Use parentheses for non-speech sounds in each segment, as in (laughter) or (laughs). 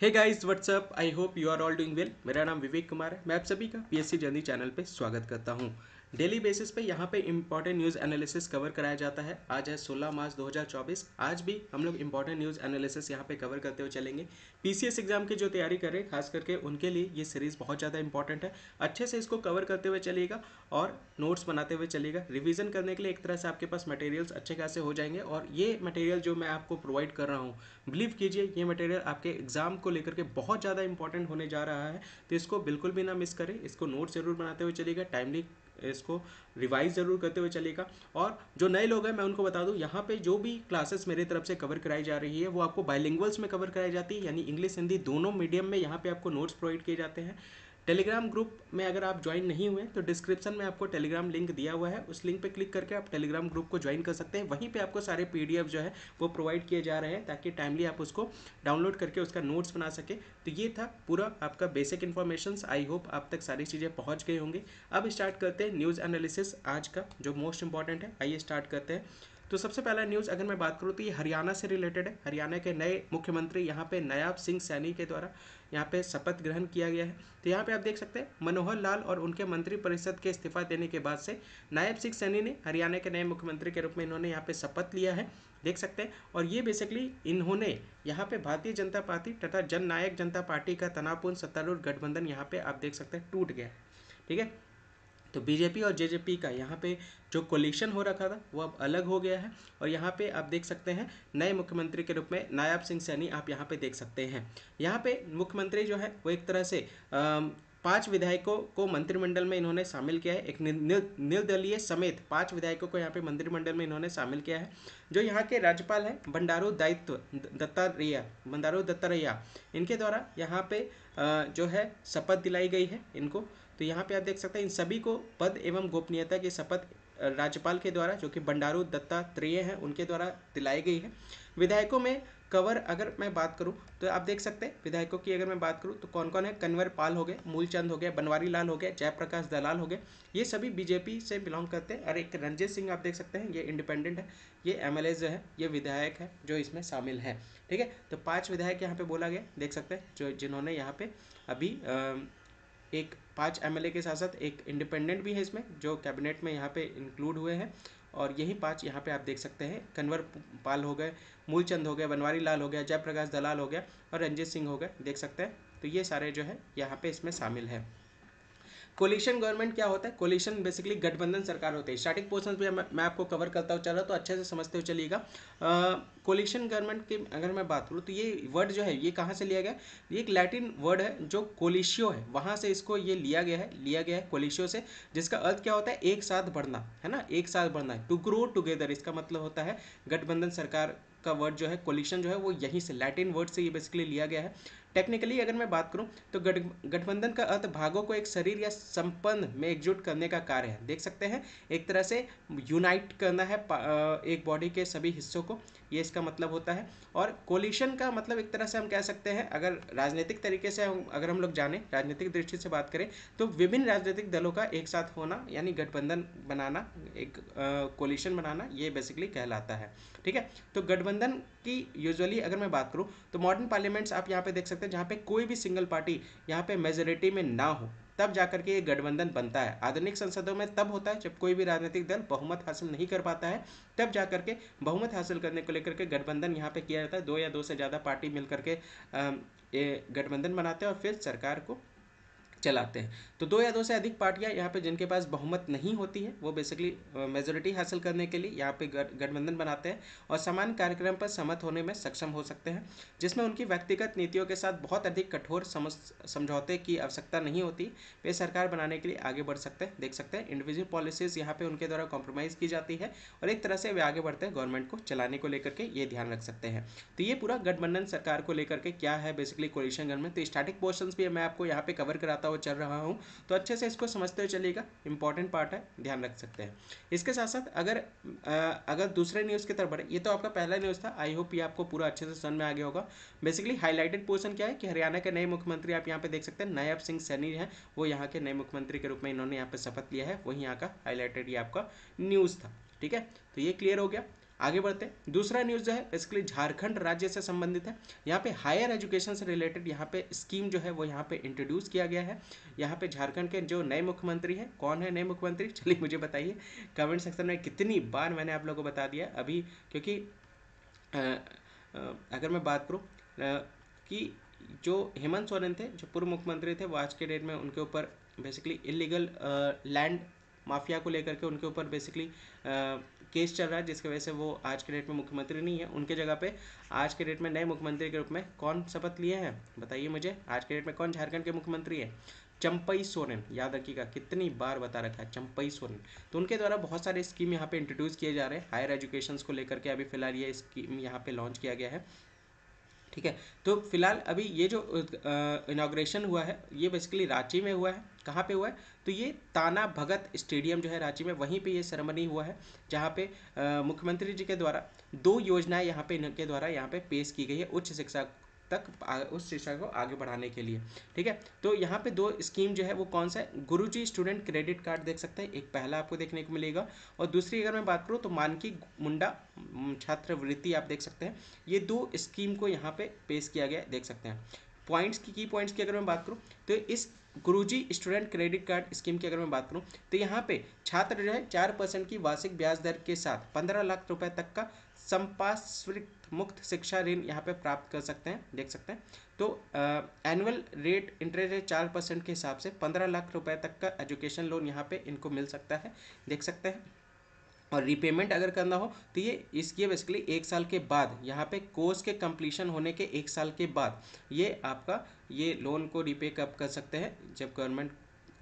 hey guys what's up I hope you are all doing well मेरा नाम विवेक कुमार है मैं आप सभी का पीएससी जर्नी चैनल पे स्वागत करता हूँ डेली बेसिस पे यहाँ पे इंपॉर्टेंट न्यूज़ एनालिसिस कवर कराया जाता है आज है 16 मार्च 2024 आज भी हम लोग इंपॉर्टेंट न्यूज़ एनालिसिस यहाँ पे कवर करते हुए चलेंगे पीसीएस एग्जाम की जो तैयारी कर रहे हैं खास करके उनके लिए ये सीरीज़ बहुत ज़्यादा इंपॉर्टेंट है अच्छे से इसको कवर करते हुए चलिएगा और नोट्स बनाते हुए चलिएगा रिविजन करने के लिए एक तरह से आपके पास मटेरियल्स अच्छे खासे हो जाएंगे और ये मटेरियल जो मैं आपको प्रोवाइड कर रहा हूँ बिलीव कीजिए ये मटेरियल आपके एग्जाम को लेकर के बहुत ज़्यादा इंपॉर्टेंट होने जा रहा है तो इसको बिल्कुल भी ना मिस करें इसको नोट ज़रूर बनाते हुए चलिएगा टाइमली इसको रिवाइज ज़रूर करते हुए चलेगा और जो नए लोग हैं मैं उनको बता दूं यहाँ पे जो भी क्लासेस मेरे तरफ से कवर कराई जा रही है वो आपको बायलिंग्वल्स में कवर कराई जाती है यानी इंग्लिश हिंदी दोनों मीडियम में यहाँ पे आपको नोट्स प्रोवाइड किए जाते हैं टेलीग्राम ग्रुप में अगर आप ज्वाइन नहीं हुए तो डिस्क्रिप्शन में आपको टेलीग्राम लिंक दिया हुआ है उस लिंक पे क्लिक करके आप टेलीग्राम ग्रुप को ज्वाइन कर सकते हैं वहीं पे आपको सारे पीडीएफ जो है वो प्रोवाइड किए जा रहे हैं ताकि टाइमली आप उसको डाउनलोड करके उसका नोट्स बना सके तो ये था पूरा आपका बेसिक इन्फॉर्मेशन आई होप आप तक सारी चीज़ें पहुँच गई होंगी अब स्टार्ट करते हैं न्यूज़ एनालिसिस आज का जो मोस्ट इंपॉर्टेंट है आइए स्टार्ट करते हैं तो सबसे पहला न्यूज़ अगर मैं बात करूँ तो ये हरियाणा से रिलेटेड है हरियाणा के नए मुख्यमंत्री यहाँ पे नयाब सिंह सैनी के द्वारा यहाँ पे शपथ ग्रहण किया गया है तो यहाँ पे आप देख सकते हैं मनोहर लाल और उनके मंत्रिपरिषद के इस्तीफा देने के बाद से नायब सिंह सैनी ने हरियाणा के नए मुख्यमंत्री के रूप में इन्होंने यहाँ पे शपथ लिया है देख सकते हैं और ये बेसिकली इन्होंने यहाँ पे भारतीय जनता पार्टी तथा जननायक जनता पार्टी का तनावपूर्ण सत्तारूढ़ गठबंधन यहाँ पे आप देख सकते हैं टूट गया ठीक है तो बीजेपी और जेजेपी का यहाँ पे जो कोलिशन हो रखा था वो अब अलग हो गया है और यहाँ पे आप देख सकते हैं नए मुख्यमंत्री के रूप में नायाब सिंह सैनी आप यहाँ पे देख सकते हैं यहाँ पे मुख्यमंत्री जो है वो एक तरह से आ, पांच विधायकों को मंत्रिमंडल में इन्होंने शामिल किया है एक निर्दलीय समेत पांच विधायकों को यहाँ पे मंत्रिमंडल में इन्होंने शामिल किया है जो यहाँ के राज्यपाल हैं बंडारू दायित्व दत्तारैया बंडारू दत्तारैया इनके द्वारा यहाँ पे जो है शपथ दिलाई गई है इनको तो यहाँ पे आप देख सकते हैं इन सभी को पद एवं गोपनीयता की शपथ राज्यपाल के द्वारा जो कि बंडारू दत्तात्रेय हैं उनके द्वारा दिलाई गई है विधायकों में कवर अगर मैं बात करूं तो आप देख सकते हैं विधायकों की अगर मैं बात करूं तो कौन कौन है कन्वर पाल हो गए मूलचंद हो गए बनवारी लाल हो गया जयप्रकाश दलाल हो गए ये सभी बीजेपी से बिलोंग करते हैं और एक रंजीत सिंह आप देख सकते हैं ये इंडिपेंडेंट है ये एम जो है ये विधायक है जो इसमें शामिल है ठीक है तो पाँच विधायक यहाँ पर बोला गया देख सकते हैं जो जिन्होंने यहाँ पर अभी आ, एक पाँच एम के साथ साथ एक इंडिपेंडेंट भी है इसमें जो कैबिनेट में यहाँ पे इंक्लूड हुए हैं और यही पाँच यहाँ पे आप देख सकते हैं कन्वर पाल हो गए मूलचंद हो गए बनवारी लाल हो गया जयप्रकाश दलाल हो गया और रंजीत सिंह हो गए देख सकते हैं तो ये सारे जो है यहाँ पे इसमें शामिल है कोलिशन गवर्नमेंट क्या होता है कोलिशन बेसिकली गठबंधन सरकार होती है स्टार्टिंग पोर्सन पर मैं आपको कवर करता हुआ चलो तो अच्छे से समझते हुए चलिएगा कोलिशन गवर्नमेंट की अगर मैं बात करूँ तो ये वर्ड जो है ये कहाँ से लिया गया ये एक लैटिन वर्ड है जो कोलिशियो है वहाँ से इसको ये लिया गया है लिया गया है कोलिशियो से जिसका अर्थ क्या होता है एक साथ बढ़ना है ना एक साथ बढ़ना टू ग्रो टुगेदर इसका मतलब होता है गठबंधन सरकार का वर्ड जो है कोलिशन जो है वो यहीं से लैटिन वर्ड से ये बेसिकली लिया गया है टेक्निकली अगर मैं बात करूं तो गठबंधन का अर्थ भागों को एक शरीर या संपन्न में एकजुट करने का कार्य है देख सकते हैं एक तरह से यूनाइट करना है एक बॉडी के सभी हिस्सों को ये इसका मतलब होता है और कोलिशन का मतलब एक तरह से हम कह सकते हैं अगर राजनीतिक तरीके से अगर हम लोग जाने राजनीतिक दृष्टि से बात करें तो विभिन्न राजनीतिक दलों का एक साथ होना यानी गठबंधन बनाना एक कोलिशन बनाना ये बेसिकली कहलाता है ठीक है तो गठबंधन की यूजुअली अगर मैं बात करूँ तो मॉडर्न पार्लियामेंट्स आप यहाँ पे देख सकते हैं तक जहाँ पे कोई भी सिंगल पार्टी यहाँ पे मेजोरिटी में ना हो तब जाकर के ये गठबंधन बनता है आधुनिक संसदों में तब होता है जब कोई भी राजनीतिक दल बहुमत हासिल नहीं कर पाता है तब जाकर के बहुमत हासिल करने को लेकर के गठबंधन यहाँ पे किया जाता है दो या दो से ज़्यादा पार्टी मिल करके ये गठबंधन बनाते हैं और फिर सरकार को चलाते हैं तो दो या दो से अधिक पार्टियां यहाँ पे जिनके पास बहुमत नहीं होती है वो बेसिकली मेजोरिटी हासिल करने के लिए यहाँ पे गठबंधन बनाते हैं और समान कार्यक्रम पर सहमत होने में सक्षम हो सकते हैं जिसमें उनकी व्यक्तिगत नीतियों के साथ बहुत अधिक कठोर समझौते की आवश्यकता नहीं होती वे सरकार बनाने के लिए आगे बढ़ सकते हैं देख सकते हैं इंडिविजुअल पॉलिसीज यहाँ पर उनके द्वारा कॉम्प्रोमाइज़ की जाती है और एक तरह से वे आगे बढ़ते हैं गवर्नमेंट को चलाने को लेकर के ये ध्यान रख सकते हैं तो ये पूरा गठबंधन सरकार को लेकर के क्या है बेसिकली कोलिशन गवर्नमेंट तो स्टार्टिंग पोर्शन भी मैं आपको यहाँ पे कवर कराता बताता हुआ चल रहा हूँ तो अच्छे से इसको समझते हुए चलेगा इंपॉर्टेंट पार्ट है ध्यान रख सकते हैं इसके साथ साथ अगर अगर दूसरे न्यूज़ की तरफ बढ़े ये तो आपका पहला न्यूज़ था आई होप ये आपको पूरा अच्छे से सन में आ गया होगा बेसिकली हाईलाइटेड पोर्सन क्या है कि हरियाणा के नए मुख्यमंत्री आप यहाँ पे देख सकते हैं नायब सिंह सैनी हैं वो यहाँ के नए मुख्यमंत्री के रूप में इन्होंने यहाँ पे शपथ लिया है वही यहाँ का हाईलाइटेड ये आपका न्यूज़ था ठीक है तो ये क्लियर हो गया आगे बढ़ते हैं दूसरा न्यूज़ जो है बेसिकली झारखंड राज्य से संबंधित है यहाँ पे हायर एजुकेशन से रिलेटेड यहाँ पे स्कीम जो है वो यहाँ पे इंट्रोड्यूस किया गया है यहाँ पे झारखंड के जो नए मुख्यमंत्री हैं कौन है नए मुख्यमंत्री (laughs) चलिए मुझे बताइए कमेंट सेक्शन में कितनी बार मैंने आप लोगों को बता दिया अभी क्योंकि आ, अगर मैं बात करूँ कि जो हेमंत सोरेन थे जो पूर्व मुख्यमंत्री थे वो आज के डेट में उनके ऊपर बेसिकली इलीगल लैंड माफिया को लेकर के उनके ऊपर बेसिकली केस चल रहा है जिसकी वजह से वो आज के डेट में मुख्यमंत्री नहीं है उनके जगह पे आज के डेट में नए मुख्यमंत्री के रूप में कौन शपथ लिए हैं बताइए मुझे आज के डेट में कौन झारखंड के मुख्यमंत्री है चंपई सोरेन याद रखिएगा कितनी बार बता रखा है चंपई सोरेन तो उनके द्वारा बहुत सारे स्कीम यहाँ पे इंट्रोड्यूस किए जा रहे हैं हायर एजुकेशन को लेकर के अभी फिलहाल ये स्कीम यहाँ पे लॉन्च किया गया है ठीक है तो फिलहाल अभी ये जो इनाग्रेशन हुआ है ये बेसिकली रांची में हुआ है कहाँ पे हुआ है तो ये ताना भगत स्टेडियम जो है रांची में वहीं पे ये सेरेमनी हुआ है जहाँ पे मुख्यमंत्री जी के द्वारा दो योजनाएं यहाँ पे इनके द्वारा यहाँ पे पेश की गई है उच्च शिक्षा तक उस शिक्षा को आगे बढ़ाने के लिए ठीक है तो यहाँ पे दो स्कीम जो है वो कौन सा है गुरु जी स्टूडेंट क्रेडिट कार्ड देख सकते हैं एक पहला आपको देखने को मिलेगा और दूसरी अगर मैं बात करूँ तो मानकी मुंडा छात्रवृत्ति आप देख सकते हैं ये दो स्कीम को यहाँ पे पेश किया गया देख सकते हैं पॉइंट्स की की पॉइंट्स की अगर मैं बात करूँ तो इस Guruji student credit card scheme की अगर मैं बात करूँ तो यहाँ पे छात्र जो है चार परसेंट की वार्षिक ब्याज दर के साथ पंद्रह लाख रुपए तक का संपार्श्विक मुक्त शिक्षा ऋण यहाँ पे प्राप्त कर सकते हैं देख सकते हैं तो एनुअल रेट इंटरेस्ट रेट चार परसेंट के हिसाब से पंद्रह लाख रुपए तक का एजुकेशन लोन यहाँ पे इनको मिल सकता है देख सकते हैं और रीपेमेंट अगर करना हो तो ये इसके बेसिकली एक साल के बाद यहाँ पे कोर्स के कंप्लीशन होने के एक साल के बाद ये आपका ये लोन को रीपे कब कर सकते हैं जब गवर्नमेंट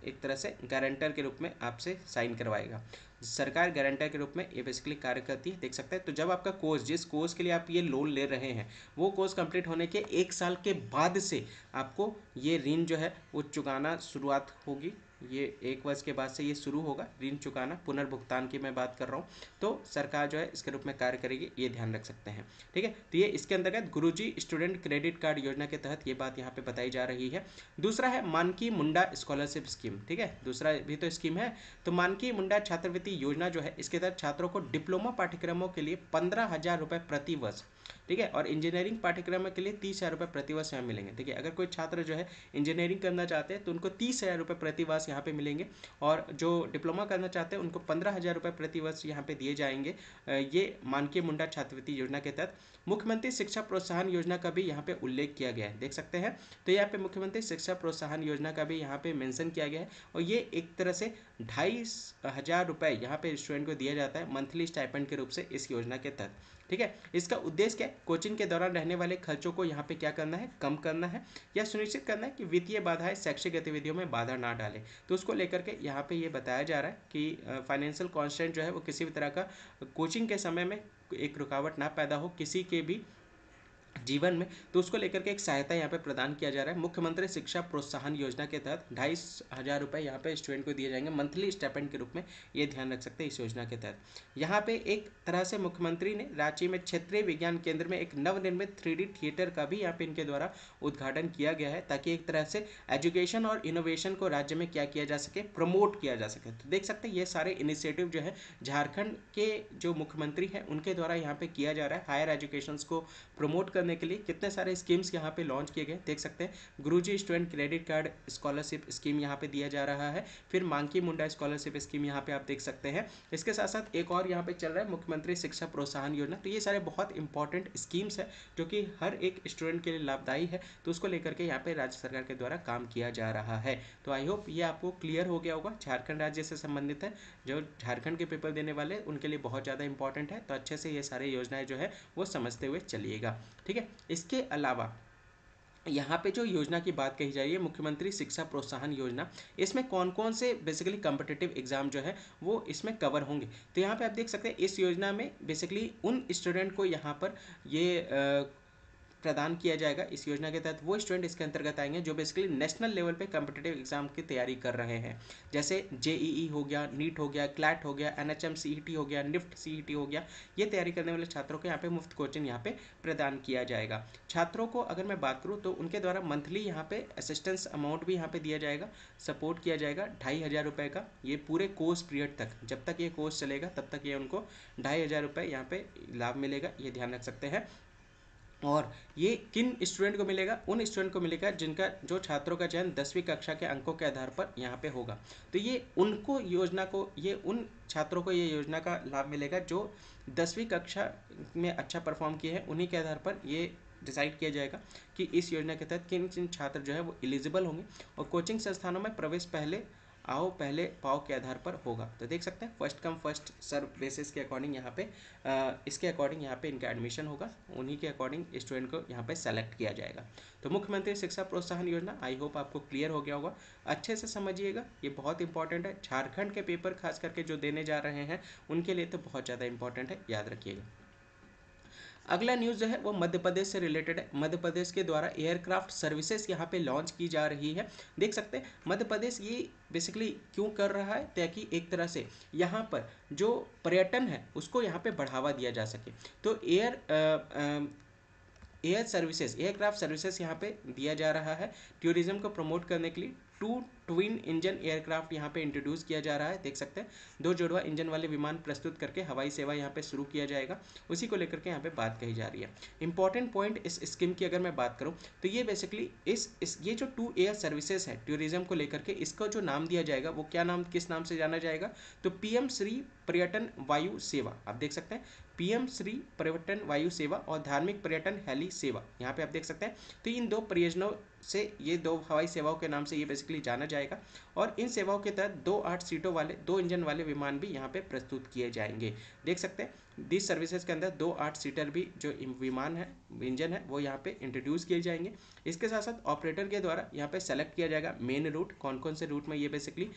एक तरह से गारंटर के रूप में आपसे साइन करवाएगा सरकार गारंटर के रूप में ये बेसिकली कार्य करती है देख सकते हैं तो जब आपका कोर्स जिस कोर्स के लिए आप ये लोन ले रहे हैं वो कोर्स कंप्लीट होने के एक साल के बाद से आपको ये ऋण जो है वो चुकाना शुरुआत होगी ये एक वर्ष के बाद से ये शुरू होगा ऋण चुकाना पुनर्भुगतान की मैं बात कर रहा हूँ तो सरकार जो है इसके रूप में कार्य करेगी ये ध्यान रख सकते हैं ठीक है तो ये इसके अंतर्गत गुरु स्टूडेंट क्रेडिट कार्ड योजना के तहत ये बात यहाँ पे बताई जा रही है दूसरा है मानकी मुंडा स्कॉलरशिप स्कीम ठीक है दूसरा भी तो स्कीम है तो मानकी मुंडा छात्रवृत्ति योजना जो है इसके तहत छात्रों को डिप्लोमा पाठ्यक्रमों के लिए पंद्रह हजार रुपये प्रति वर्ष ठीक है और इंजीनियरिंग पाठ्यक्रम के लिए तीस हज़ार रुपये प्रतिवर्ष यहाँ मिलेंगे ठीक है अगर कोई छात्र जो है इंजीनियरिंग करना चाहते हैं तो उनको तीस हज़ार रुपये प्रतिवर्ष यहाँ पे मिलेंगे और जो डिप्लोमा करना चाहते हैं उनको पंद्रह हज़ार रुपये प्रतिवर्ष यहाँ पे दिए जाएंगे ये मानकीय मुंडा छात्रवृत्ति योजना के तहत मुख्यमंत्री शिक्षा प्रोत्साहन योजना का भी यहाँ पे उल्लेख किया गया है देख सकते हैं तो यहाँ पे मुख्यमंत्री शिक्षा प्रोत्साहन योजना का भी यहाँ पे मेंशन किया गया है और ये एक तरह से ढाई हज़ार रुपये यहाँ पे स्टूडेंट को दिया जाता है मंथली स्टाइपेंड के रूप से इस योजना के तहत ठीक है इसका उद्देश्य क्या है कोचिंग के दौरान रहने वाले खर्चों को यहाँ पे क्या करना है कम करना है या सुनिश्चित करना है कि वित्तीय बाधाएं शैक्षिक गतिविधियों में बाधा ना डालें तो उसको लेकर के यहाँ पे ये यह बताया जा रहा है कि फाइनेंशियल कॉन्स्टेंट जो है वो किसी भी तरह का कोचिंग के समय में एक रुकावट ना पैदा हो किसी के भी जीवन में तो उसको लेकर के एक सहायता यहाँ पे प्रदान किया जा रहा है मुख्यमंत्री शिक्षा प्रोत्साहन योजना के तहत ढाई हज़ार रुपये यहाँ पे स्टूडेंट को दिए जाएंगे मंथली स्टेपेंट के रूप में ये ध्यान रख सकते हैं इस योजना के तहत यहाँ पे एक तरह से मुख्यमंत्री ने रांची में क्षेत्रीय विज्ञान केंद्र में एक नवनिर्मित थ्री थिएटर का भी यहाँ पे इनके द्वारा उद्घाटन किया गया है ताकि एक तरह से एजुकेशन और इनोवेशन को राज्य में क्या किया जा सके प्रमोट किया जा सके तो देख सकते हैं ये सारे इनिशिएटिव जो है झारखंड के जो मुख्यमंत्री हैं उनके द्वारा यहाँ पे किया जा रहा है हायर एजुकेशन को प्रमोट कर करने के लिए कितने सारे स्कीम्स यहाँ पे लॉन्च किए गए देख सकते हैं Guruji student credit card scholarship scheme यहाँ पे दिया जा रहा है फिर मांकी मुंडा स्कॉलरशिप स्कीम यहाँ पे आप देख सकते हैं इसके साथ साथ एक और यहाँ पे चल रहा है मुख्यमंत्री शिक्षा प्रोत्साहन योजना तो ये सारे बहुत इंपॉर्टेंट स्कीम्स है जो कि हर एक स्टूडेंट के लिए लाभदायी है तो उसको लेकर के यहाँ पे राज्य सरकार के द्वारा काम किया जा रहा है तो आई होप ये आपको क्लियर हो गया होगा झारखंड राज्य से संबंधित है जो झारखंड के पेपर देने वाले उनके लिए बहुत ज़्यादा इंपॉर्टेंट है तो अच्छे से ये सारी योजनाएं जो है वो समझते हुए चलिएगा ठीक है ठीक है इसके अलावा यहाँ पे जो योजना की बात कही जा रही है मुख्यमंत्री शिक्षा प्रोत्साहन योजना इसमें कौन कौन से बेसिकली कॉम्पिटेटिव एग्जाम जो है वो इसमें कवर होंगे तो यहाँ पे आप देख सकते हैं इस योजना में बेसिकली उन स्टूडेंट को यहाँ पर ये आ, प्रदान किया जाएगा इस योजना के तहत वो स्टूडेंट इसके अंतर्गत आएंगे जो बेसिकली नेशनल लेवल पे कॉम्पिटेटिव एग्जाम की तैयारी कर रहे हैं जैसे जेईई e e हो गया नीट हो गया क्लैट हो गया एन e हो गया निफ्ट सी हो गया ये तैयारी करने वाले छात्रों को यहाँ पे मुफ्त कोचिंग यहाँ पे प्रदान किया जाएगा छात्रों को अगर मैं बात करूँ तो उनके द्वारा मंथली यहाँ पे असिस्टेंस अमाउंट भी यहाँ पे दिया जाएगा सपोर्ट किया जाएगा ढाई हज़ार रुपये का ये पूरे कोर्स पीरियड तक जब तक ये कोर्स चलेगा तब तक ये उनको ढाई हज़ार रुपये यहाँ पे लाभ मिलेगा ये ध्यान रख सकते हैं और ये किन स्टूडेंट को मिलेगा उन स्टूडेंट को मिलेगा जिनका जो छात्रों का चयन दसवीं कक्षा के अंकों के आधार पर यहाँ पे होगा तो ये उनको योजना को ये उन छात्रों को ये योजना का लाभ मिलेगा जो दसवीं कक्षा में अच्छा परफॉर्म किए हैं उन्हीं के आधार पर ये डिसाइड किया जाएगा कि इस योजना के तहत किन किन छात्र जो है वो एलिजिबल होंगे और कोचिंग संस्थानों में प्रवेश पहले आओ पहले पाओ के आधार पर होगा तो देख सकते हैं first come first serve basis के अकॉर्डिंग यहाँ पे आ, इसके अकॉर्डिंग यहाँ पे इनका एडमिशन होगा उन्हीं के अकॉर्डिंग स्टूडेंट को यहाँ पे सेलेक्ट किया जाएगा तो मुख्यमंत्री शिक्षा प्रोत्साहन योजना आई होप आपको क्लियर हो गया होगा अच्छे से समझिएगा ये बहुत इंपॉर्टेंट है झारखंड के पेपर खास करके जो देने जा रहे हैं उनके लिए तो बहुत ज़्यादा इंपॉर्टेंट है याद रखिएगा अगला न्यूज़ जो है वो मध्य प्रदेश से रिलेटेड है मध्य प्रदेश के द्वारा एयरक्राफ्ट सर्विसेज यहाँ पे लॉन्च की जा रही है देख सकते हैं मध्य प्रदेश ये बेसिकली क्यों कर रहा है ताकि एक तरह से यहाँ पर जो पर्यटन है उसको यहाँ पे बढ़ावा दिया जा सके तो air air services aircraft services यहाँ पे दिया जा रहा है टूरिज़्म को प्रमोट करने के लिए टू ट्विन इंजन एयरक्राफ्ट यहाँ पे इंट्रोड्यूस किया जा रहा है देख सकते हैं दो जोड़वा इंजन वाले विमान प्रस्तुत करके हवाई सेवा यहाँ पे शुरू किया जाएगा उसी को लेकर के यहाँ पे बात कही जा रही है इंपॉर्टेंट पॉइंट इस स्कीम की अगर मैं बात करूँ तो ये बेसिकली इस, इस ये जो टू एयर सर्विसेज है टूरिज्म को लेकर के इसका जो नाम दिया जाएगा वो क्या नाम किस नाम से जाना जाएगा तो पीएम श्री पर्यटन वायु सेवा आप देख सकते हैं पीएम श्री पर्यटन वायु सेवा और धार्मिक पर्यटन हेली सेवा यहाँ पे आप देख सकते हैं तो इन दो परियोजनाओं से ये दो हवाई सेवाओं के नाम से ये बेसिकली जाना जाएगा और इन सेवाओं के तहत दो आठ सीटों वाले दो इंजन वाले विमान भी यहाँ पे प्रस्तुत किए जाएंगे देख सकते हैं दिस सर्विसेज के अंदर दो आठ सीटर भी जो विमान है इंजन है वो यहाँ पे इंट्रोड्यूस किए जाएंगे इसके साथ साथ ऑपरेटर के द्वारा यहाँ पे सेलेक्ट किया जाएगा मेन रूट कौन कौन से रूट में ये बेसिकली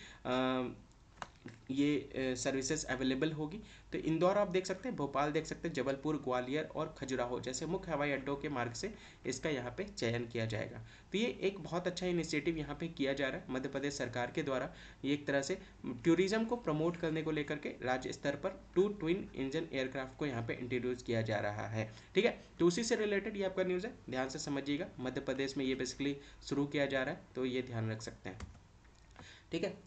ये सर्विसेज अवेलेबल होगी तो इंदौर आप देख सकते हैं भोपाल देख सकते हैं जबलपुर ग्वालियर और खजुराहो जैसे मुख्य हवाई अड्डों के मार्ग से इसका यहाँ पे चयन किया जाएगा तो ये एक बहुत अच्छा इनिशिएटिव यहाँ पे किया जा रहा है मध्य प्रदेश सरकार के द्वारा ये एक तरह से टूरिज्म को प्रमोट करने को लेकर के राज्य स्तर पर टू ट्विन इंजन एयरक्राफ्ट को यहाँ पे इंट्रोड्यूस किया जा रहा है ठीक है तो उसी से रिलेटेड ये आपका न्यूज़ है ध्यान से समझिएगा मध्य प्रदेश में ये बेसिकली शुरू किया जा रहा है तो ये ध्यान रख सकते हैं ठीक है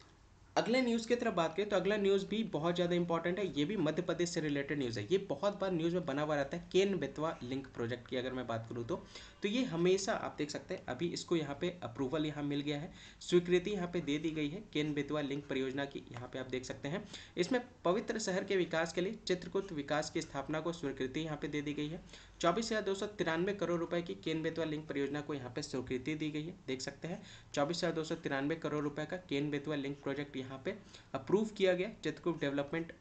अगले न्यूज़ की तरफ बात करें तो अगला न्यूज़ भी बहुत ज़्यादा इंपॉर्टेंट है ये भी मध्य प्रदेश से रिलेटेड न्यूज़ है ये बहुत बार न्यूज़ में बना हुआ रहता है केन बेतवा लिंक प्रोजेक्ट की अगर मैं बात करूँ तो तो ये हमेशा आप देख सकते हैं अभी इसको यहाँ पे अप्रूवल यहाँ मिल गया है स्वीकृति यहाँ पे दे दी गई है केन बेतवा लिंक परियोजना की यहाँ पे आप देख सकते हैं इसमें पवित्र शहर के विकास के लिए चित्रकूट विकास की स्थापना को स्वीकृति यहाँ पे दे दी गई है चौबीस हजार दो सौ तिरानवे करोड़ रुपए की केन बेतवा लिंक परियोजना को यहाँ पे स्वीकृति दी गई है देख सकते हैं चौबीस हजार दो सौ तिरानवे करोड़ रुपए का केन बेतवा लिंक प्रोजेक्ट यहाँ पे अप्रूव किया गया चित्रकूट डेवलपमेंट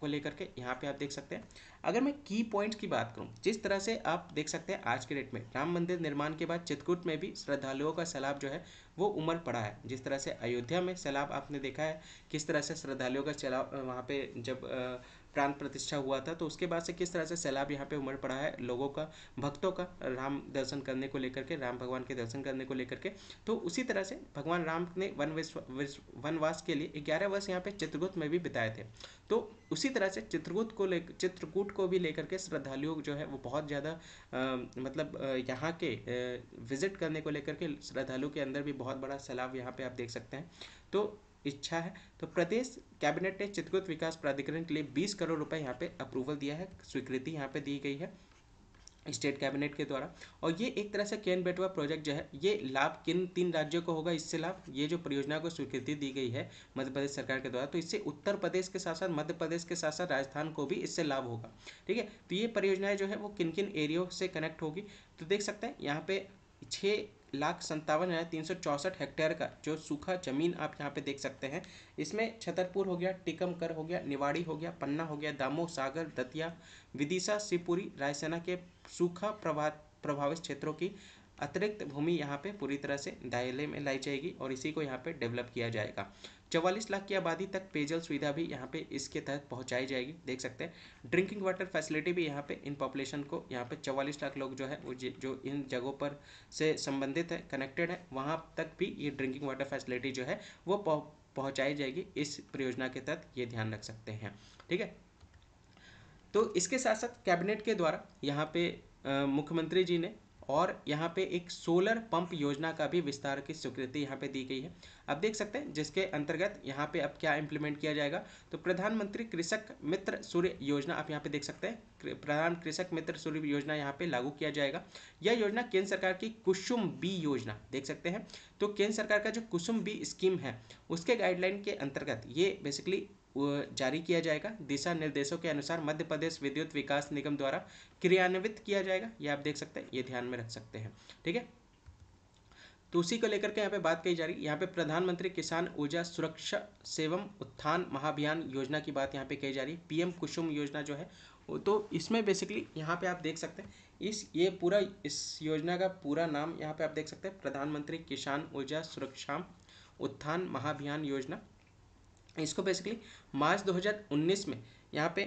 को लेकर के यहाँ पे आप देख सकते हैं अगर मैं की पॉइंट्स की बात करूँ जिस तरह से आप देख सकते हैं आज के डेट में राम मंदिर निर्माण के बाद चित्रकूट में भी श्रद्धालुओं का सैलाब जो है वो उमर पड़ा है जिस तरह से अयोध्या में सैलाब आपने देखा है किस तरह से श्रद्धालुओं का सैलाब वहाँ पर जब आ, प्राण प्रतिष्ठा हुआ था तो उसके बाद से किस तरह से सैलाब यहाँ पे उमड़ पड़ा है लोगों का भक्तों का राम दर्शन करने को लेकर के राम भगवान के दर्शन करने को लेकर के तो उसी तरह से भगवान राम ने वन वनवास के लिए ग्यारह वर्ष यहाँ पे चित्रगुप्त में भी बिताए थे तो उसी तरह से चित्रगुप्त को लेकर चित्रकूट को भी लेकर के श्रद्धालुओं जो है वो बहुत ज़्यादा मतलब यहाँ के विजिट करने को लेकर के श्रद्धालु के अंदर भी बहुत बड़ा सैलाब यहाँ पे आप देख सकते हैं तो इच्छा है तो प्रदेश कैबिनेट ने चित्रकूट विकास प्राधिकरण के लिए बीस करोड़ रुपए यहाँ पे अप्रूवल दिया है स्वीकृति यहाँ पे दी गई है स्टेट कैबिनेट के द्वारा और ये एक तरह से केन बेटवा प्रोजेक्ट जो है ये लाभ किन तीन राज्यों को होगा इससे लाभ ये जो परियोजना को स्वीकृति दी गई है मध्य प्रदेश सरकार के द्वारा तो इससे उत्तर प्रदेश के साथ साथ मध्य प्रदेश के साथ साथ राजस्थान को भी इससे लाभ होगा ठीक है तो ये परियोजनाएं जो है वो किन किन एरियो से कनेक्ट होगी तो देख सकते हैं यहाँ पे छः लाख संतावन हज़ार तीन सौ चौंसठ हेक्टेयर का जो सूखा जमीन आप यहाँ पे देख सकते हैं इसमें छतरपुर हो गया टिकमकर हो गया निवाड़ी हो गया पन्ना हो गया दामो सागर दतिया विदिशा शिवपुरी रायसेना के सूखा प्रभात प्रभावित क्षेत्रों की अतिरिक्त भूमि यहाँ पे पूरी तरह से दायले में लाई जाएगी और इसी को यहाँ पे डेवलप किया जाएगा चवालीस लाख की आबादी तक पेयजल सुविधा भी यहाँ पे इसके तहत पहुँचाई जाएगी देख सकते हैं ड्रिंकिंग वाटर फैसिलिटी भी यहाँ पे इन पॉपुलेशन को यहाँ पे चवालीस लाख लोग जो है वो जो इन जगहों पर से संबंधित है कनेक्टेड है वहाँ तक भी ये ड्रिंकिंग वाटर फैसिलिटी जो है वो पहुँचाई जाएगी इस परियोजना के तहत ये ध्यान रख सकते हैं ठीक है तो इसके साथ साथ कैबिनेट के द्वारा यहाँ पे मुख्यमंत्री जी ने और यहाँ पे एक सोलर पंप योजना का भी विस्तार की स्वीकृति यहाँ पे दी गई है आप देख सकते हैं जिसके अंतर्गत यहाँ पे अब क्या इम्प्लीमेंट किया जाएगा तो प्रधानमंत्री कृषक मित्र सूर्य योजना आप यहाँ पे देख सकते हैं प्रधान कृषक मित्र सूर्य योजना यहाँ पे लागू किया जाएगा यह योजना केंद्र सरकार की कुसुम बी योजना देख सकते हैं तो केंद्र सरकार का जो कुसुम बी स्कीम है उसके गाइडलाइन के अंतर्गत ये बेसिकली जारी किया जाएगा दिशा निर्देशों के अनुसार मध्य प्रदेश विद्युत विकास निगम द्वारा क्रियान्वित किया जाएगा ये आप देख सकते हैं ये ध्यान में रख सकते हैं ठीक है तो उसी को लेकर के यहाँ पे बात कही जा रही है यहाँ पे प्रधानमंत्री किसान ऊर्जा सुरक्षा सेवम उत्थान महाभियान योजना की बात यहाँ पे कही जा रही है पीएम कुसुम योजना जो है तो इसमें बेसिकली यहाँ पे आप देख सकते हैं इस ये पूरा इस योजना का पूरा नाम यहाँ पे आप देख सकते हैं प्रधानमंत्री किसान ऊर्जा सुरक्षा उत्थान महाभियान योजना इसको बेसिकली मार्च 2019 में यहाँ पे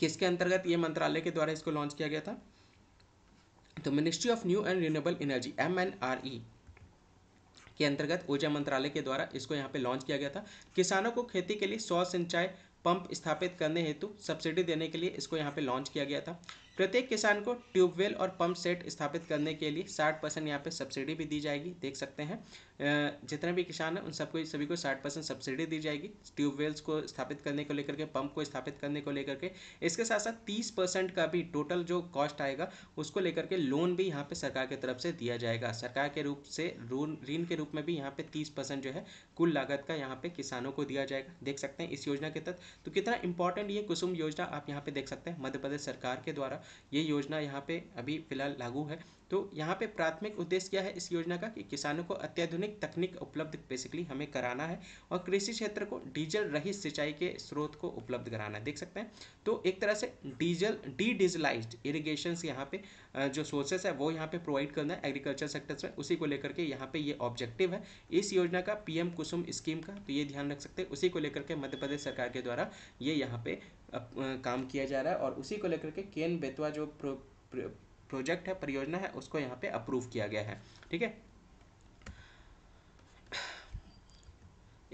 किसके अंतर्गत ये मंत्रालय के द्वारा इसको लॉन्च किया गया था तो ministry of new and renewable energy M N R E के अंतर्गत ऊर्जा मंत्रालय के द्वारा इसको यहाँ पे लॉन्च किया गया था किसानों को खेती के लिए सौ सिंचाई पंप स्थापित करने हेतु सब्सिडी देने के लिए इसको यहाँ पे लॉन्च किया गया था प्रत्येक किसान को ट्यूबवेल और पंप सेट स्थापित करने के लिए 60 परसेंट यहाँ पे सब्सिडी भी दी जाएगी देख सकते हैं जितने भी किसान हैं उन सबको सभी को साठ परसेंट सब्सिडी दी जाएगी ट्यूबवेल्स को स्थापित करने को लेकर के पंप को स्थापित करने को लेकर के इसके साथ साथ तीस परसेंट का भी टोटल जो कॉस्ट आएगा उसको लेकर के लोन भी यहाँ पे सरकार की तरफ से दिया जाएगा सरकार के रूप से ऋण ऋण के रूप में भी यहाँ पे तीस परसेंट जो है कुल लागत का यहाँ पे किसानों को दिया जाएगा देख सकते हैं इस योजना के तहत तो कितना इंपॉर्टेंट ये कुसुम योजना आप यहाँ पे देख सकते हैं मध्य प्रदेश सरकार के द्वारा ये योजना यहाँ पे अभी फिलहाल लागू है तो यहाँ पे प्राथमिक उद्देश्य क्या है इस योजना का कि किसानों को अत्याधुनिक तकनीक उपलब्ध बेसिकली हमें कराना है और कृषि क्षेत्र को डीजल रहित सिंचाई के स्रोत को उपलब्ध कराना है देख सकते हैं तो एक तरह से डीजल डी डीजलाइज इरीगेशन यहाँ पे जो सोर्सेस है वो यहाँ पे प्रोवाइड करना है एग्रीकल्चर सेक्टर्स में उसी को लेकर के यहाँ पे ये ऑब्जेक्टिव है इस योजना का पीएम कुसुम स्कीम का तो ये ध्यान रख सकते हैं उसी को लेकर के मध्य प्रदेश सरकार के द्वारा ये यहाँ पे काम किया जा रहा है और उसी को लेकर के केन बेतवा जो प्रोजेक्ट है परियोजना है उसको यहाँ पे अप्रूव किया गया है ठीक है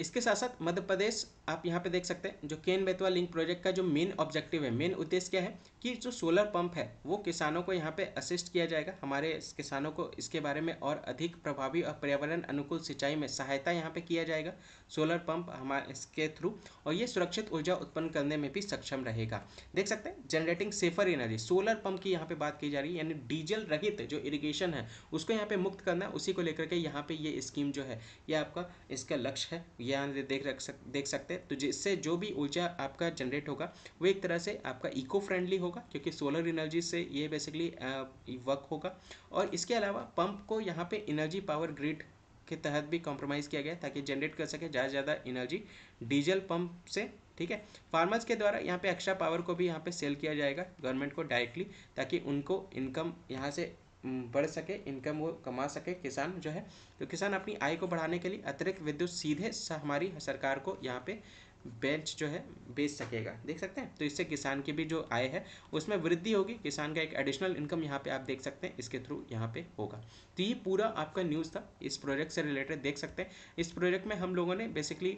इसके साथ साथ मध्य प्रदेश आप यहाँ पे देख सकते हैं जो केन बेतवा लिंक प्रोजेक्ट का जो मेन ऑब्जेक्टिव है मेन उद्देश्य क्या है कि जो सोलर पंप है वो किसानों को यहाँ पे असिस्ट किया जाएगा हमारे किसानों को इसके बारे में और अधिक प्रभावी और पर्यावरण अनुकूल सिंचाई में सहायता यहाँ पे किया जाएगा सोलर पंप हमारे इसके थ्रू और ये सुरक्षित ऊर्जा उत्पन्न करने में भी सक्षम रहेगा देख सकते हैं generating safer energy solar pump की यहाँ पे बात की जा रही है यानी डीजल रहित जो इरीगेशन है उसको यहाँ पे मुक्त करना उसी को लेकर के यहाँ पे ये स्कीम जो है ये आपका इसका लक्ष्य है यहाँ देख रख सक देख सकते हैं तो जिससे जो भी ऊर्जा आपका जनरेट होगा वो एक तरह से आपका इको फ्रेंडली होगा क्योंकि सोलर एनर्जी से ये बेसिकली वर्क होगा और इसके अलावा पंप को यहाँ पे एनर्जी पावर ग्रिड के तहत भी कॉम्प्रोमाइज़ किया गया ताकि जनरेट कर सके ज़्यादा से ज़्यादा एनर्जी डीजल पंप से ठीक है फार्मर्स के द्वारा यहाँ पे एक्स्ट्रा पावर को भी यहाँ पे सेल किया जाएगा गवर्नमेंट को डायरेक्टली ताकि उनको इनकम यहाँ से बढ़ सके इनकम वो कमा सके किसान जो है तो किसान अपनी आय को बढ़ाने के लिए अतिरिक्त विद्युत सीधे हमारी सरकार को यहाँ पे बेच जो है बेच सकेगा देख सकते हैं तो इससे किसान की भी जो आय है उसमें वृद्धि होगी किसान का एक एडिशनल इनकम यहाँ पे आप देख सकते हैं इसके थ्रू यहाँ पे होगा तो ये पूरा आपका न्यूज़ था इस प्रोजेक्ट से रिलेटेड देख सकते हैं इस प्रोजेक्ट में हम लोगों ने बेसिकली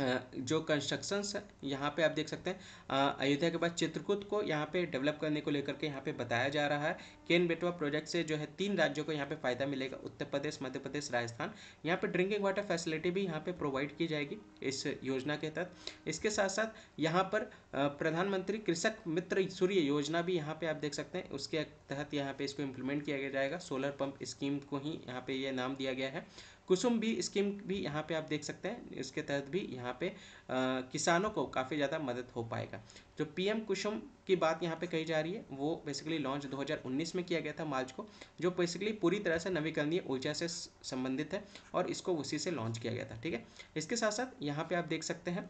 जो कंस्ट्रक्शंस यहाँ पे आप देख सकते हैं अयोध्या के बाद चित्रकूट को यहाँ पे डेवलप करने को लेकर के यहाँ पे बताया जा रहा है केन बेटवा प्रोजेक्ट से जो है तीन राज्यों को यहाँ पे फ़ायदा मिलेगा उत्तर प्रदेश मध्य प्रदेश राजस्थान यहाँ पे ड्रिंकिंग वाटर फैसिलिटी भी यहाँ पे प्रोवाइड की जाएगी इस योजना के तहत इसके साथ साथ यहाँ पर प्रधानमंत्री कृषक मित्र सूर्य योजना भी यहाँ पर आप देख सकते हैं उसके तहत यहाँ पर इसको इम्प्लीमेंट किया जाएगा सोलर पम्प स्कीम को ही यहाँ पर यह नाम दिया गया है कुसुम भी स्कीम भी यहाँ पे आप देख सकते हैं इसके तहत भी यहाँ पे आ, किसानों को काफ़ी ज़्यादा मदद हो पाएगा जो पीएम कुसुम की बात यहाँ पे कही जा रही है वो बेसिकली लॉन्च 2019 में किया गया था मार्च को जो बेसिकली पूरी तरह से नवीकरणीय ऊर्जा से संबंधित है और इसको उसी से लॉन्च किया गया था ठीक है इसके साथ साथ यहाँ पर आप देख सकते हैं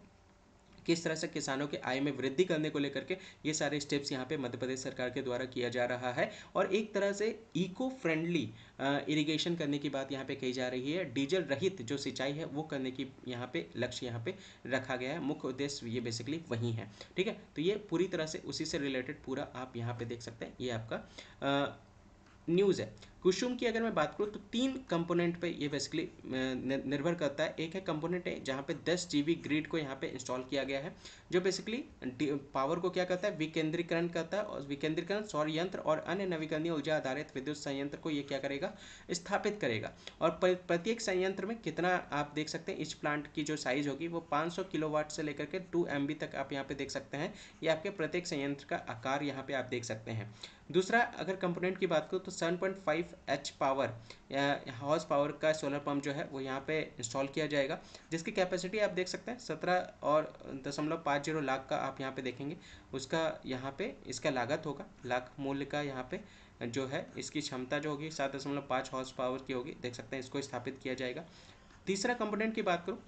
किस तरह से किसानों के आय में वृद्धि करने को लेकर के ये सारे स्टेप्स यहाँ पे मध्य प्रदेश सरकार के द्वारा किया जा रहा है और एक तरह से इको फ्रेंडली इरिगेशन करने की बात यहाँ पे कही जा रही है डीजल रहित जो सिंचाई है वो करने की यहाँ पे लक्ष्य यहाँ पे रखा गया है मुख्य उद्देश्य ये बेसिकली वही है ठीक है तो ये पूरी तरह से उसी से रिलेटेड पूरा आप यहाँ पे देख सकते हैं ये आपका न्यूज़ है कुसुम की अगर मैं बात करूँ तो तीन कंपोनेंट पे ये बेसिकली निर्भर करता है एक है कंपोनेंट है जहाँ पे जी बी ग्रिड को यहाँ पे इंस्टॉल किया गया है जो बेसिकली पावर को क्या करता है विकेंद्रीकरण करता है और विकेंद्रीकरण सौर यंत्र और अन्य नवीकरणीय ऊर्जा आधारित विद्युत संयंत्र को ये क्या करेगा स्थापित करेगा और प्रत्येक संयंत्र में कितना आप देख सकते हैं इस प्लांट की जो साइज होगी वो पाँच किलोवाट से लेकर के टू एम तक आप यहाँ पर देख सकते हैं ये आपके प्रत्येक संयंत्र का आकार यहाँ पर आप देख सकते हैं दूसरा अगर कंपोनेंट की बात करूँ तो seven point five H power horse power का सोलर पंप जो है वो यहाँ पे इंस्टॉल किया जाएगा जिसकी कैपेसिटी आप देख सकते हैं सत्रह और दशमलव पाँच जीरो लाख का आप यहाँ पे देखेंगे उसका यहाँ पे इसका लागत होगा लाख मूल्य का यहाँ पे जो है इसकी क्षमता जो होगी सात दशमलव पाँच हॉर्स पावर की होगी देख सकते हैं इसको स्थापित किया जाएगा तीसरा कंपोनेंट की बात करूँ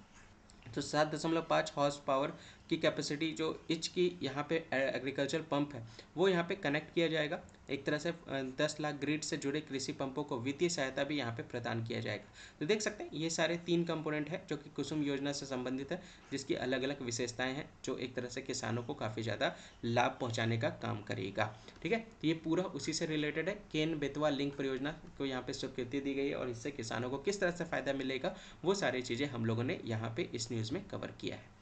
तो सात दशमलव पाँच हॉर्स पावर की कैपेसिटी जो इच की यहाँ पे एग्रीकल्चर पंप है वो यहाँ पे कनेक्ट किया जाएगा एक तरह से दस लाख ग्रिड से जुड़े कृषि पंपों को वित्तीय सहायता भी यहाँ पे प्रदान किया जाएगा तो देख सकते हैं ये सारे तीन कंपोनेंट है जो कि कुसुम योजना से संबंधित है जिसकी अलग अलग विशेषताएं हैं जो एक तरह से किसानों को काफ़ी ज़्यादा लाभ पहुँचाने का काम करेगा ठीक है तो ये पूरा उसी से रिलेटेड है केन बेतवा लिंक परियोजना को यहाँ पर स्वीकृति दी गई है और इससे किसानों को किस तरह से फ़ायदा मिलेगा वो सारी चीज़ें हम लोगों ने यहाँ पर इस न्यूज़ में कवर किया है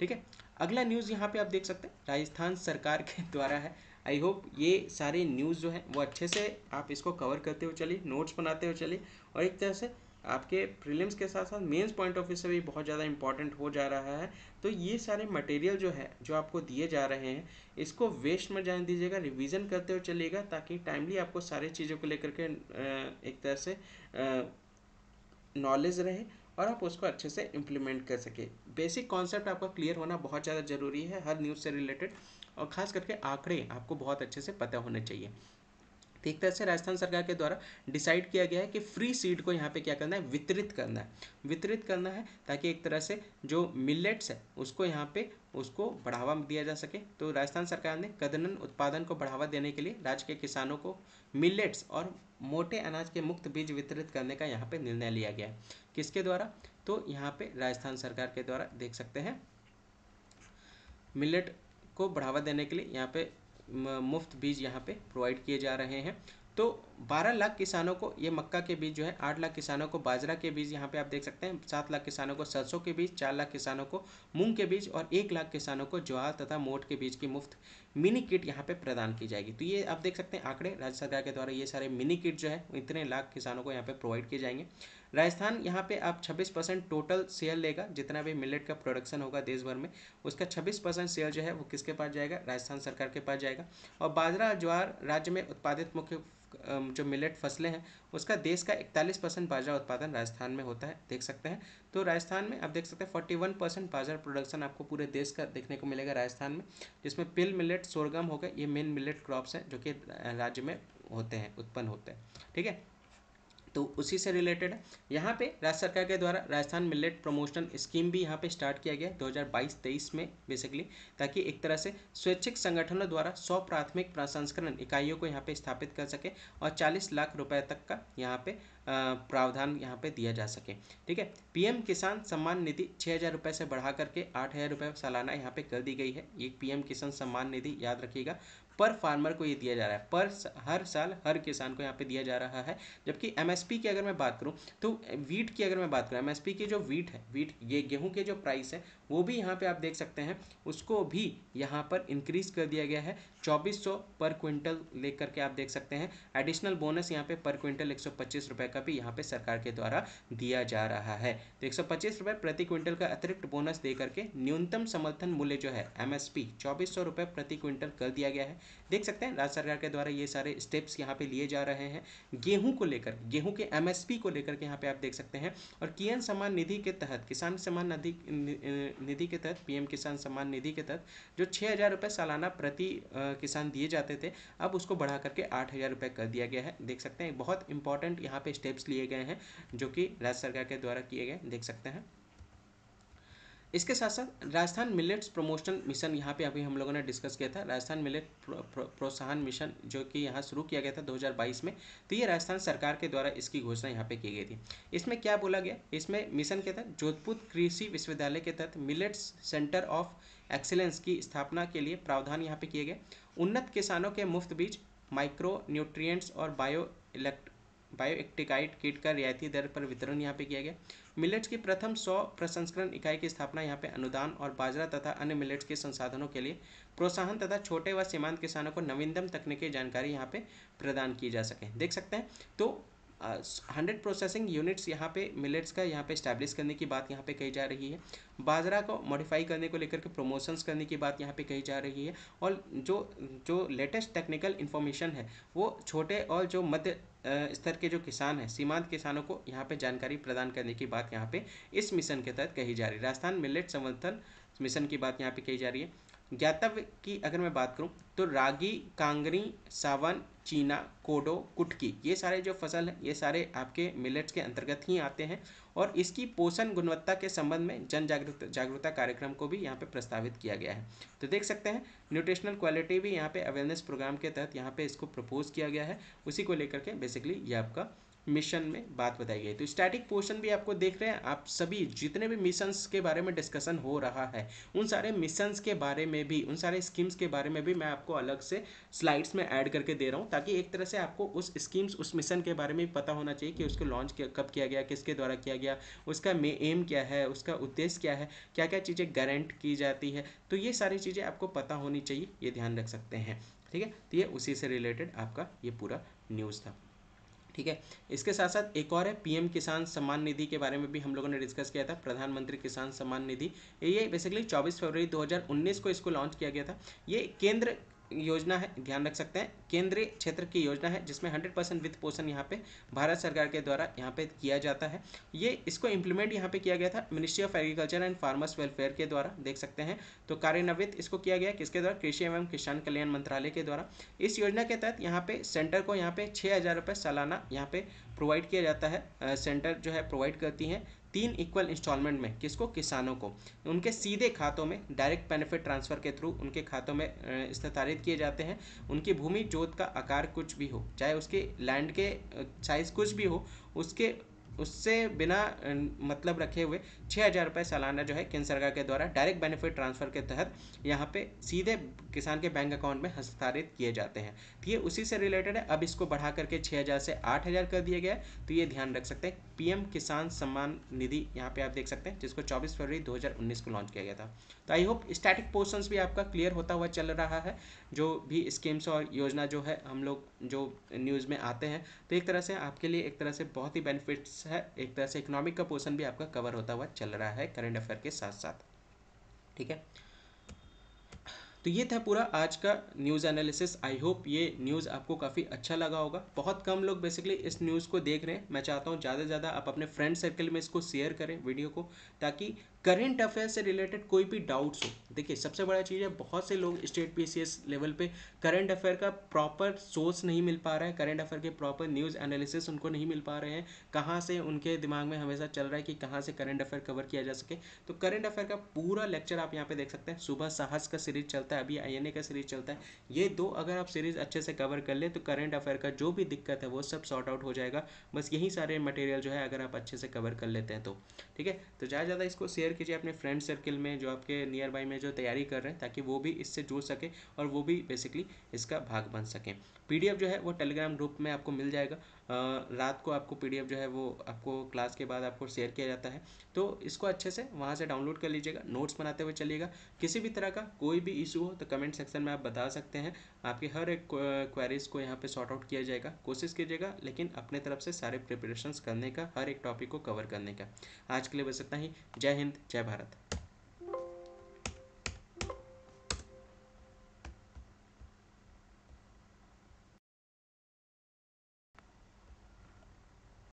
ठीक है अगला न्यूज़ यहाँ पे आप देख सकते हैं राजस्थान सरकार के (laughs) द्वारा है आई होप ये सारे न्यूज़ जो है वो अच्छे से आप इसको कवर करते हुए चलिए नोट्स बनाते हुए चलिए और एक तरह से आपके प्रीलिम्स के साथ साथ मेंस पॉइंट ऑफ व्यू से भी बहुत ज़्यादा इंपॉर्टेंट हो जा रहा है तो ये सारे मटेरियल जो है जो आपको दिए जा रहे हैं इसको वेस्ट में जाने दीजिएगा रिवीजन करते हुए चलिएगा ताकि टाइमली आपको सारे चीज़ों को लेकर के एक तरह से नॉलेज रहे और आप उसको अच्छे से इम्प्लीमेंट कर सके बेसिक कॉन्सेप्ट आपका क्लियर होना बहुत ज़्यादा ज़रूरी है हर न्यूज़ से रिलेटेड और ख़ास करके आंकड़े आपको बहुत अच्छे से पता होने चाहिए एक तरह से राजस्थान सरकार के द्वारा डिसाइड किया गया है कि फ्री सीड को यहाँ पे क्या करना है वितरित करना है वितरित करना है ताकि एक तरह से जो मिलेट्स है उसको यहाँ पे उसको बढ़ावा दिया जा सके तो राजस्थान सरकार ने कदनन उत्पादन को बढ़ावा देने के लिए राज्य के किसानों को मिलेट्स और मोटे अनाज के मुफ्त बीज वितरित करने का यहाँ पे निर्णय लिया गया किसके द्वारा तो यहाँ पे राजस्थान सरकार के द्वारा देख सकते हैं मिलेट को बढ़ावा देने के लिए यहाँ पे मुफ्त बीज यहाँ पे प्रोवाइड किए जा रहे हैं तो 12 लाख किसानों को ये मक्का के बीज जो है 8 लाख किसानों को बाजरा के बीज यहाँ पे आप देख सकते हैं 7 लाख किसानों को सरसों के बीज 4 लाख किसानों को मूंग के बीज और 1 लाख किसानों को ज्वार तथा मोट के बीज की मुफ्त मिनी किट यहाँ पे प्रदान की जाएगी तो ये आप देख सकते हैं आंकड़े राज्य सरकार के द्वारा ये सारे मिनी किट जो है इतने लाख किसानों को यहाँ पर प्रोवाइड किए जाएंगे राजस्थान यहाँ पे आप 26 परसेंट टोटल सेल लेगा जितना भी मिलेट का प्रोडक्शन होगा देश भर में उसका 26 परसेंट सेल जो है वो किसके पास जाएगा राजस्थान सरकार के पास जाएगा और बाजरा ज्वार राज्य में उत्पादित मुख्य जो मिलेट फसलें हैं उसका देश का इकतालीस परसेंट बाजरा उत्पादन राजस्थान में होता है देख सकते हैं तो राजस्थान में आप देख सकते हैं फोर्टी वन परसेंट बाजरा प्रोडक्शन आपको पूरे देश का देखने को मिलेगा राजस्थान में जिसमें पिल मिलेट सोरगम हो गए ये मेन मिलेट क्रॉप्स हैं जो कि राज्य में होते हैं उत्पन्न होते हैं ठीक है तो उसी से रिलेटेड है यहाँ पे राज्य सरकार के द्वारा राजस्थान मिलेट प्रमोशन स्कीम भी यहाँ पे स्टार्ट किया गया 2022-23 में बेसिकली ताकि एक तरह से स्वैच्छिक संगठनों द्वारा 100 प्राथमिक प्रसंस्करण इकाइयों को यहाँ पे स्थापित कर सके और 40 लाख रुपए तक का यहाँ पे प्रावधान यहाँ पे दिया जा सके ठीक है पीएम किसान सम्मान निधि छः हज़ार रुपये से बढ़ा करके आठ हज़ार रुपये सालाना यहाँ पे कर दी गई है ये पीएम किसान सम्मान निधि याद रखिएगा पर फार्मर को ये दिया जा रहा है पर हर साल हर किसान को यहाँ पे दिया जा रहा है जबकि एमएसपी की अगर मैं बात करूँ तो वीट की अगर मैं बात करूँ एमएसपी की जो वीट है वीट ये गेहूँ के जो प्राइस है वो भी यहाँ पर आप देख सकते हैं उसको भी यहाँ पर इंक्रीज़ कर दिया गया है चौबीस पर क्विंटल ले करके आप देख सकते हैं एडिशनल बोनस यहाँ पे पर क्विंटल एक रुपए का भी यहाँ पे सरकार के द्वारा दिया जा रहा है तो एक रुपए प्रति क्विंटल का अतिरिक्त बोनस दे करके न्यूनतम समर्थन मूल्य जो है एमएसपी चौबीस रुपए प्रति क्विंटल कर दिया गया है देख सकते हैं राज्य सरकार के द्वारा ये सारे स्टेप्स यहाँ पे लिए जा रहे हैं गेहूं को लेकर गेहूं के एमएसपी को लेकर के यहाँ पे आप देख सकते हैं और किन सम्मान निधि के तहत किसान सम्मान निधि निधि के तहत पीएम किसान सम्मान निधि के तहत जो छः हज़ार रुपये सालाना प्रति किसान दिए जाते थे अब उसको बढ़ा करके आठ हज़ार कर दिया गया है देख सकते हैं बहुत इंपॉर्टेंट यहाँ पे स्टेप्स लिए गए हैं जो कि राज्य सरकार के द्वारा किए गए देख सकते हैं इसके साथ साथ राजस्थान मिलेट्स प्रमोशन मिशन यहाँ पे अभी हम लोगों ने डिस्कस किया था राजस्थान मिलेट प्रोत्साहन मिशन जो कि यहाँ शुरू किया गया था 2022 में तो ये राजस्थान सरकार के द्वारा इसकी घोषणा यहाँ पे की गई थी इसमें क्या बोला गया इसमें मिशन के तहत जोधपुर कृषि विश्वविद्यालय के तहत मिलेट्स सेंटर ऑफ एक्सीलेंस की स्थापना के लिए प्रावधान यहाँ पे किए गए उन्नत किसानों के मुफ्त बीज माइक्रो न्यूट्रियट्स और बायो इलेक्ट बायोएक्टिकाइट किट का रियायती दर पर वितरण यहाँ पे किया गया मिलेट्स की प्रथम सौ प्रसंस्करण इकाई की स्थापना यहाँ पे अनुदान और बाजरा तथा अन्य मिलेट्स के संसाधनों के लिए प्रोत्साहन तथा छोटे व सीमांत किसानों को नवीनतम तकनीकी जानकारी यहाँ पे प्रदान की जा सके देख सकते हैं तो हंड्रेड प्रोसेसिंग यूनिट्स यहाँ पे मिलेट्स का यहाँ पे स्टैब्लिश करने की बात यहाँ पे कही जा रही है बाजरा को मॉडिफाई करने को लेकर के प्रमोशंस करने की बात यहाँ पे कही जा रही है और जो जो लेटेस्ट टेक्निकल इन्फॉर्मेशन है वो छोटे और जो मध्य स्तर के जो किसान हैं सीमांत किसानों को यहाँ पर जानकारी प्रदान करने की बात यहाँ पर इस मिशन के तहत कही जा रही है राजस्थान मिलेट समर्थन मिशन की बात यहाँ पर कही जा रही है ज्ञातव्य की अगर मैं बात करूँ तो रागी कांगरी सावन चीना कोडो कुटकी ये सारे जो फसल हैं ये सारे आपके मिलेट्स के अंतर्गत ही आते हैं और इसकी पोषण गुणवत्ता के संबंध में जन जागरूकता जागरूकता कार्यक्रम को भी यहाँ पे प्रस्तावित किया गया है तो देख सकते हैं न्यूट्रिशनल क्वालिटी भी यहाँ पे अवेयरनेस प्रोग्राम के तहत यहाँ पे इसको प्रपोज किया गया है उसी को लेकर के बेसिकली ये आपका मिशन में बात बताई गई तो स्टैटिक पोर्शन भी आपको देख रहे हैं आप सभी जितने भी मिशंस के बारे में डिस्कशन हो रहा है उन सारे मिशंस के बारे में भी उन सारे स्कीम्स के बारे में भी मैं आपको अलग से स्लाइड्स में ऐड करके दे रहा हूँ ताकि एक तरह से आपको उस स्कीम्स उस मिशन के बारे में पता होना चाहिए कि उसको लॉन्च कब किया गया किसके द्वारा किया गया उसका एम क्या है उसका उद्देश्य क्या है क्या क्या चीज़ें गारंट की जाती है तो ये सारी चीज़ें आपको पता होनी चाहिए ये ध्यान रख सकते हैं ठीक है तो ये उसी से रिलेटेड आपका ये पूरा न्यूज़ था ठीक है इसके साथ साथ एक और है पीएम किसान सम्मान निधि के बारे में भी हम लोगों ने डिस्कस किया था प्रधानमंत्री किसान सम्मान निधि ये बेसिकली 24 फरवरी 2019 को इसको लॉन्च किया गया था ये केंद्र योजना है ध्यान रख सकते हैं केंद्रीय क्षेत्र की योजना है जिसमें 100 परसेंट वित्त पोषण यहाँ पे भारत सरकार के द्वारा यहाँ पे किया जाता है ये इसको इंप्लीमेंट यहाँ पे किया गया था ministry of agriculture and farmers welfare के द्वारा देख सकते हैं तो कार्यान्वित इसको किया गया किसके द्वारा कृषि एवं किसान कल्याण मंत्रालय के द्वारा इस योजना के तहत यहाँ पे सेंटर को यहाँ पे छः हज़ार रुपये सालाना यहाँ पे प्रोवाइड किया जाता है सेंटर जो है प्रोवाइड करती हैं तीन इक्वल इंस्टॉलमेंट में किसको किसानों को उनके सीधे खातों में डायरेक्ट बेनिफिट ट्रांसफ़र के थ्रू उनके खातों में स्थानांतरित किए जाते हैं उनकी भूमि जोत का आकार कुछ भी हो चाहे उसके लैंड के साइज़ कुछ भी हो उसके उससे बिना मतलब रखे हुए छः हज़ार रुपये सालाना जो है केंद्र सरकार के द्वारा डायरेक्ट बेनिफिट ट्रांसफ़र के तहत यहाँ पे सीधे किसान के बैंक अकाउंट में हस्तांतरित किए जाते हैं तो ये उसी से रिलेटेड है अब इसको बढ़ा करके छः हज़ार से आठ हज़ार कर दिया गया तो ये ध्यान रख सकते हैं पीएम किसान सम्मान निधि यहाँ पे आप देख सकते हैं जिसको 24 फरवरी 2019 को लॉन्च किया गया था तो आई होप स्टैटिक पोर्सन भी आपका क्लियर होता हुआ चल रहा है जो भी स्कीम्स और योजना जो है हम लोग जो न्यूज़ में आते हैं तो एक तरह से आपके लिए एक तरह से बहुत ही बेनिफिट्स है एक तरह से इकोनॉमिक का पोर्सन भी आपका कवर होता हुआ चल रहा है करंट अफेयर के साथ साथ ठीक है तो ये था पूरा आज का न्यूज़ एनालिसिस आई होप ये न्यूज़ आपको काफ़ी अच्छा लगा होगा बहुत कम लोग बेसिकली इस न्यूज़ को देख रहे हैं मैं चाहता हूँ ज़्यादा से ज़्यादा आप अपने फ्रेंड सर्कल में इसको शेयर करें वीडियो को ताकि करेंट अफेयर से रिलेटेड कोई भी डाउट्स हो देखिए सबसे बड़ा चीज़ है बहुत से लोग स्टेट पीसीएस लेवल पे करंट अफेयर का प्रॉपर सोर्स नहीं मिल पा रहा है करंट अफेयर के प्रॉपर न्यूज़ एनालिसिस उनको नहीं मिल पा रहे हैं कहाँ से उनके दिमाग में हमेशा चल रहा है कि कहाँ से करंट अफेयर कवर किया जा सके तो करंट अफेयर का पूरा लेक्चर आप यहाँ पर देख सकते हैं सुबह साहस का सीरीज चलता है अभी आई का सीरीज चलता है ये दो अगर आप सीरीज अच्छे से कवर कर ले तो करंट अफेयर का जो भी दिक्कत है वो सब सॉर्ट आउट हो जाएगा बस यही सारे मटेरियल जो है अगर आप अच्छे से कवर कर लेते हैं तो ठीक है तो ज़्यादा ज़्यादा इसको शेयर शेयर कीजिए अपने फ्रेंड सर्किल में जो आपके नियर बाई में जो तैयारी कर रहे हैं ताकि वो भी इससे जुड़ सके और वो भी बेसिकली इसका भाग बन सकें पी जो है वो टेलीग्राम ग्रुप में आपको मिल जाएगा रात को आपको पी जो है वो आपको क्लास के बाद आपको शेयर किया जाता है तो इसको अच्छे से वहाँ से डाउनलोड कर लीजिएगा नोट्स बनाते हुए चलिएगा किसी भी तरह का कोई भी इशू हो तो कमेंट सेक्शन में आप बता सकते हैं आपके हर एक क्वेरीज को यहाँ पर सॉर्ट आउट किया जाएगा कोशिश कीजिएगा लेकिन अपने तरफ से सारे प्रिपरेशंस करने का हर एक टॉपिक को कवर करने का आज के लिए बस इतना ही जय हिंद जय भारत